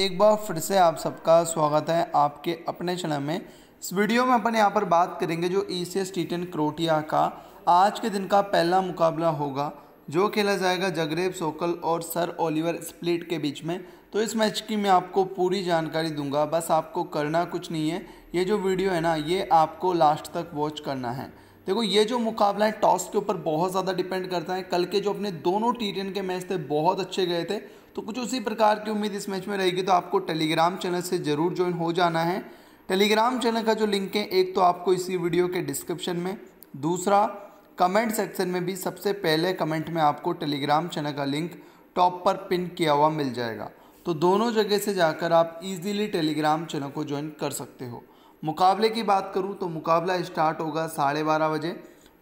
एक बार फिर से आप सबका स्वागत है आपके अपने चैनल में इस वीडियो में अपन यहाँ पर बात करेंगे जो E C S T ten Croatia का आज के दिन का पहला मुकाबला होगा जो खेला जाएगा जगरेब सोकल और सर ओलिवर स्प्लिट के बीच में तो इस मैच की मैं आपको पूरी जानकारी दूंगा बस आपको करना कुछ नहीं है ये जो वीडियो है ना ये आपको लास्ट तक वॉच करना है देखो ये जो मुकाबला है टॉस के ऊपर बहुत ज़्यादा डिपेंड करता है कल के जो अपने दोनों टी के मैच थे बहुत अच्छे गए थे तो कुछ उसी प्रकार की उम्मीद इस मैच में रहेगी तो आपको टेलीग्राम चैनल से ज़रूर ज्वाइन हो जाना है टेलीग्राम चैनल का जो लिंक है एक तो आपको इसी वीडियो के डिस्क्रिप्शन में दूसरा कमेंट सेक्शन में भी सबसे पहले कमेंट में आपको टेलीग्राम चैनल का लिंक टॉप पर पिन किया हुआ मिल जाएगा तो दोनों जगह से जाकर आप इजीली टेलीग्राम चैनल को ज्वाइन कर सकते हो मुकाबले की बात करूं तो मुकाबला स्टार्ट होगा साढ़े बारह बजे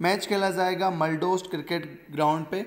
मैच खेला जाएगा मलडोस्ट क्रिकेट ग्राउंड पे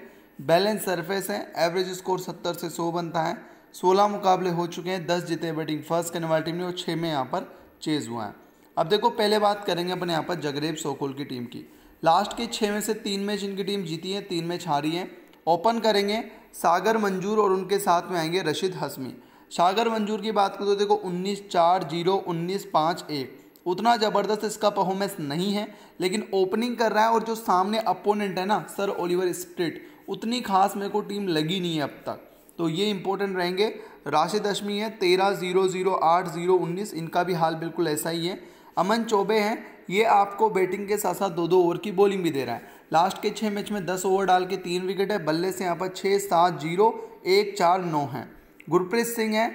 बैलेंस सरफेस है एवरेज स्कोर सत्तर से सौ बनता है सोलह मुकाबले हो चुके हैं दस जीते बैटिंग फर्स्ट करने वाली टीम ने और छः में यहाँ पर चेज हुआ है अब देखो पहले बात करेंगे अपने यहाँ पर जगरेब सोकोल की टीम की लास्ट के छः में से तीन मैच इनकी टीम जीती है तीन मैच हारी है ओपन करेंगे सागर मंजूर और उनके साथ में आएंगे रशीद हसमी सागर मंजूर की बात करो तो देखो उन्नीस चार जीरो उन्नीस पाँच एक उतना ज़बरदस्त इसका परफॉर्मेंस नहीं है लेकिन ओपनिंग कर रहा है और जो सामने अपोनेंट है ना सर ओलिवर स्प्रिट उतनी खास मेरे को टीम लगी नहीं है अब तक तो ये इंपॉर्टेंट रहेंगे राशि दशमी है तेरह जीरो जीरो आठ जीरो उन्नीस इनका भी हाल बिल्कुल ऐसा ही है अमन चौबे हैं ये आपको बैटिंग के साथ साथ दो दो ओवर की बॉलिंग भी दे रहा है लास्ट के छः मैच में दस ओवर डाल के तीन विकेट है बल्ले से यहाँ पर छः सात जीरो एक चार नौ है गुरप्रीत सिंह है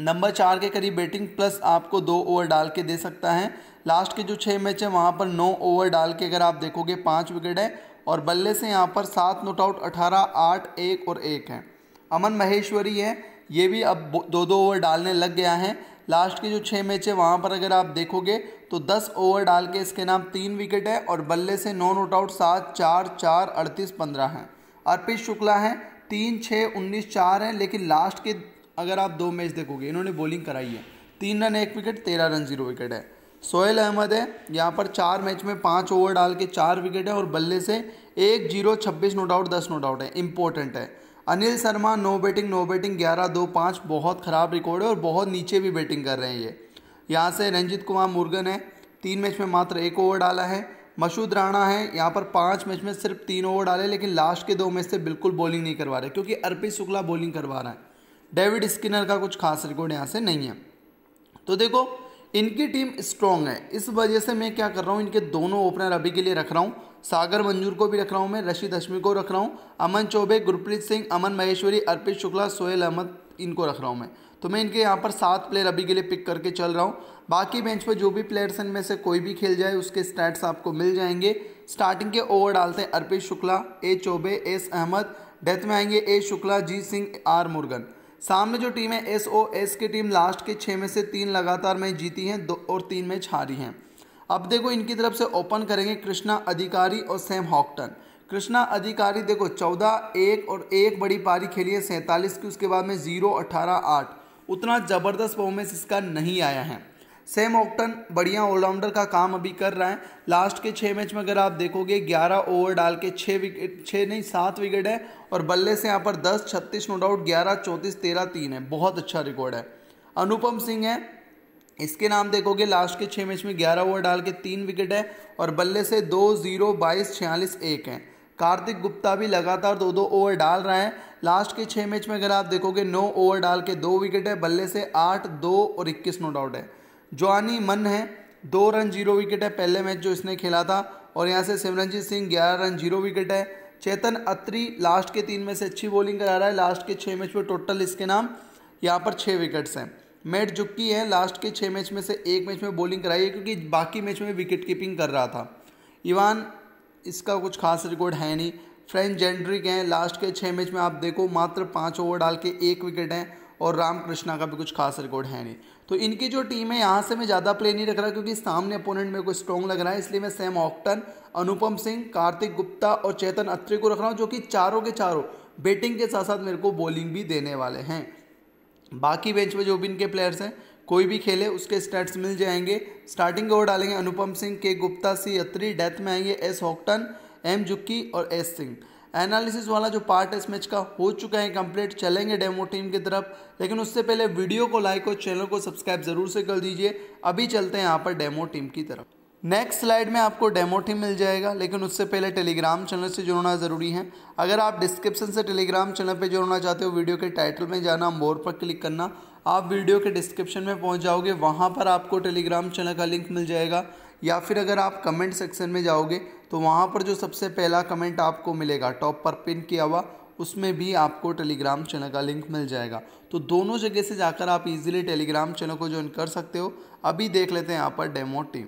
नंबर चार के करीब बैटिंग प्लस आपको दो ओवर डाल के दे सकता है लास्ट के जो छः मैच है वहाँ पर नौ ओवर डाल के अगर आप देखोगे पाँच विकेट है और बल्ले से यहाँ पर सात नोट आउट अठारह आठ एक और एक है अमन महेश्वरी है ये भी अब दो दो ओवर डालने लग गया है लास्ट के जो छः मैच है वहाँ पर अगर आप देखोगे तो दस ओवर डाल के इसके नाम तीन विकेट है और बल्ले से नौ नोट आउट सात चार चार अड़तीस पंद्रह हैं अर्पित शुक्ला हैं तीन छः उन्नीस चार हैं लेकिन लास्ट के अगर आप दो मैच देखोगे इन्होंने बॉलिंग कराई है तीन रन एक विकेट तेरह रन जीरो विकेट है सोहेल अहमद है यहाँ पर चार मैच में पाँच ओवर डाल के चार विकेट है और बल्ले से एक जीरो छब्बीस नो डाउट दस नो डाउट है इंपॉर्टेंट है Anil Sharma no batting no batting ग्यारह दो पाँच बहुत ख़राब रिकॉर्ड है और बहुत नीचे भी बैटिंग कर रहे हैं ये यहाँ से रंजीत कुमार मुर्गन है तीन मैच में मात्र एक ओवर डाला है मशहूद राणा है यहाँ पर पाँच मैच में सिर्फ तीन ओवर डाले लेकिन लास्ट के दो मैच से बिल्कुल बॉलिंग नहीं करवा रहे क्योंकि अर्पित शुक्ला बॉलिंग करवा रहा है डेविड स्किनर का कुछ खास रिकॉर्ड यहाँ से नहीं है तो देखो इनकी टीम स्ट्रॉन्ग है इस वजह से मैं क्या कर रहा हूँ इनके दोनों ओपनर अभी के लिए रख रहा हूँ सागर मंजूर को भी रख रहा हूँ मैं रशीद अश्मी को रख रहा हूँ अमन चौबे गुरप्रीत सिंह अमन महेश्वरी अर्पित शुक्ला सोहेल अहमद इनको रख रहा हूँ मैं तो मैं इनके यहाँ पर सात प्लेयर अभी के लिए पिक करके चल रहा हूँ बाकी बेंच पर जो भी प्लेयर्स इनमें से कोई भी खेल जाए उसके स्टैट्स आपको मिल जाएंगे स्टार्टिंग के ओवर डालते हैं Arpit Shukla A Chaubey S Ahmed death में आएंगे A Shukla G Singh R Murugan सामने जो टीम है एस ओ एस की टीम लास्ट के छः में से तीन लगातार मैच जीती हैं दो और तीन मैच हारी हैं अब देखो इनकी तरफ से ओपन करेंगे कृष्णा अधिकारी और सैम हॉकटन कृष्णा अधिकारी देखो चौदह एक और एक बड़ी पारी खेली है सैंतालीस की उसके बाद में जीरो अठारह आठ उतना ज़बरदस्त परफॉर्मेंस इसका नहीं आया है सेम ऑक्टन बढ़िया ऑलराउंडर का काम अभी कर रहा है लास्ट के छः मैच में अगर आप देखोगे ग्यारह ओवर डाल के छः विकेट छः नहीं सात विकेट है और बल्ले से यहाँ पर दस छत्तीस नो डाउट ग्यारह चौंतीस तेरह तीन है बहुत अच्छा रिकॉर्ड है अनुपम सिंह है इसके नाम देखोगे लास्ट के छः मैच में ग्यारह ओवर डाल के तीन विकेट है और बल्ले से दो जीरो बाईस छियालीस एक हैं कार्तिक गुप्ता भी लगातार दो दो ओवर डाल रहे हैं लास्ट के छः मैच में अगर आप देखोगे नौ ओवर डाल के दो विकेट है बल्ले से आठ दो और इक्कीस नो डाउट है जोआनी मन है दो रन जीरो विकेट है पहले मैच जो इसने खेला था और यहाँ से सिमरनजीत सिंह ग्यारह रन जीरो विकेट है चेतन अत्री लास्ट के तीन में से अच्छी बॉलिंग करा रहा है लास्ट के छः मैच में टोटल इसके नाम यहाँ पर छः विकेट्स हैं मैट जुक्की है लास्ट के छः मैच में से एक मैच में बॉलिंग कराई है क्योंकि बाकी मैच में विकेट कीपिंग कर रहा था इवान इसका कुछ खास रिकॉर्ड है नहीं फ्रेंच जेंड्रिक हैं लास्ट के छः मैच में आप देखो मात्र पाँच ओवर डाल के एक विकेट हैं और रामकृष्णा का भी कुछ खास रिकॉर्ड है नहीं तो इनकी जो टीम है यहाँ से मैं ज़्यादा प्ले नहीं रख रहा क्योंकि सामने अपोनेंट मेरे को स्ट्रॉन्ग लग रहा है इसलिए मैं सैम ऑक्टन अनुपम सिंह कार्तिक गुप्ता और चेतन अत्री को रख रहा हूँ जो कि चारों के चारों बैटिंग के साथ साथ मेरे को बॉलिंग भी देने वाले हैं बाकी बेंच में जो भी इनके प्लेयर्स हैं कोई भी खेले उसके स्टेट्स मिल जाएंगे स्टार्टिंग ओवर डालेंगे अनुपम सिंह के गुप्ता सी अत्री डेथ में आएंगे एस हॉकटन एम जुक्की और एस सिंह एनालिसिस वाला जो पार्ट है इस मैच का हो चुका है कंप्लीट चलेंगे डेमो टीम की तरफ लेकिन उससे पहले वीडियो को लाइक और चैनल को सब्सक्राइब ज़रूर से कर दीजिए अभी चलते हैं यहाँ पर डेमो टीम की तरफ नेक्स्ट स्लाइड में आपको डेमो टीम मिल जाएगा लेकिन उससे पहले टेलीग्राम चैनल से जुड़ना ज़रूरी है अगर आप डिस्क्रिप्शन से टेलीग्राम चैनल पर जुड़ना चाहते हो वीडियो के टाइटल में जाना मोर पर क्लिक करना आप वीडियो के डिस्क्रिप्शन में पहुंच जाओगे वहां पर आपको टेलीग्राम चैनल का लिंक मिल जाएगा या फिर अगर आप कमेंट सेक्शन में जाओगे तो वहाँ पर जो सबसे पहला कमेंट आपको मिलेगा टॉप पर पिन किया हुआ उसमें भी आपको टेलीग्राम चैनल का लिंक मिल जाएगा तो दोनों जगह से जाकर आप इजीली टेलीग्राम चैनल को ज्वाइन कर सकते हो अभी देख लेते हैं यहाँ पर डेमो टीम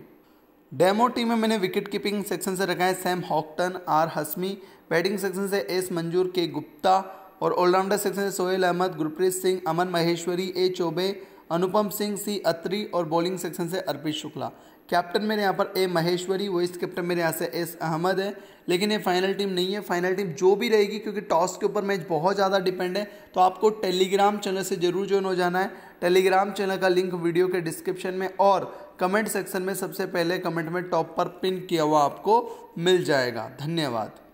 डेमो टीम में मैंने विकेट कीपिंग सेक्शन से रखा है Sam Houghton R Hashmi batting section से एस मंजूर के गुप्ता और ऑलराउंडर सेक्शन से सोहेल अहमद गुरप्रीत सिंह अमन महेश्वरी ए चौबे अनुपम सिंह सी अत्री और बॉलिंग सेक्शन से अर्पित शुक्ला कैप्टन मेरे यहाँ पर ए महेश्वरी वाइस कैप्टन मेरे यहाँ से एस अहमद है लेकिन ये फाइनल टीम नहीं है फाइनल टीम जो भी रहेगी क्योंकि टॉस के ऊपर मैच बहुत ज़्यादा डिपेंड है तो आपको टेलीग्राम चैनल से ज़रूर ज्वाइन हो जाना है टेलीग्राम चैनल का लिंक वीडियो के डिस्क्रिप्शन में और कमेंट सेक्शन में सबसे पहले कमेंट में टॉप पर पिन किया हुआ आपको मिल जाएगा धन्यवाद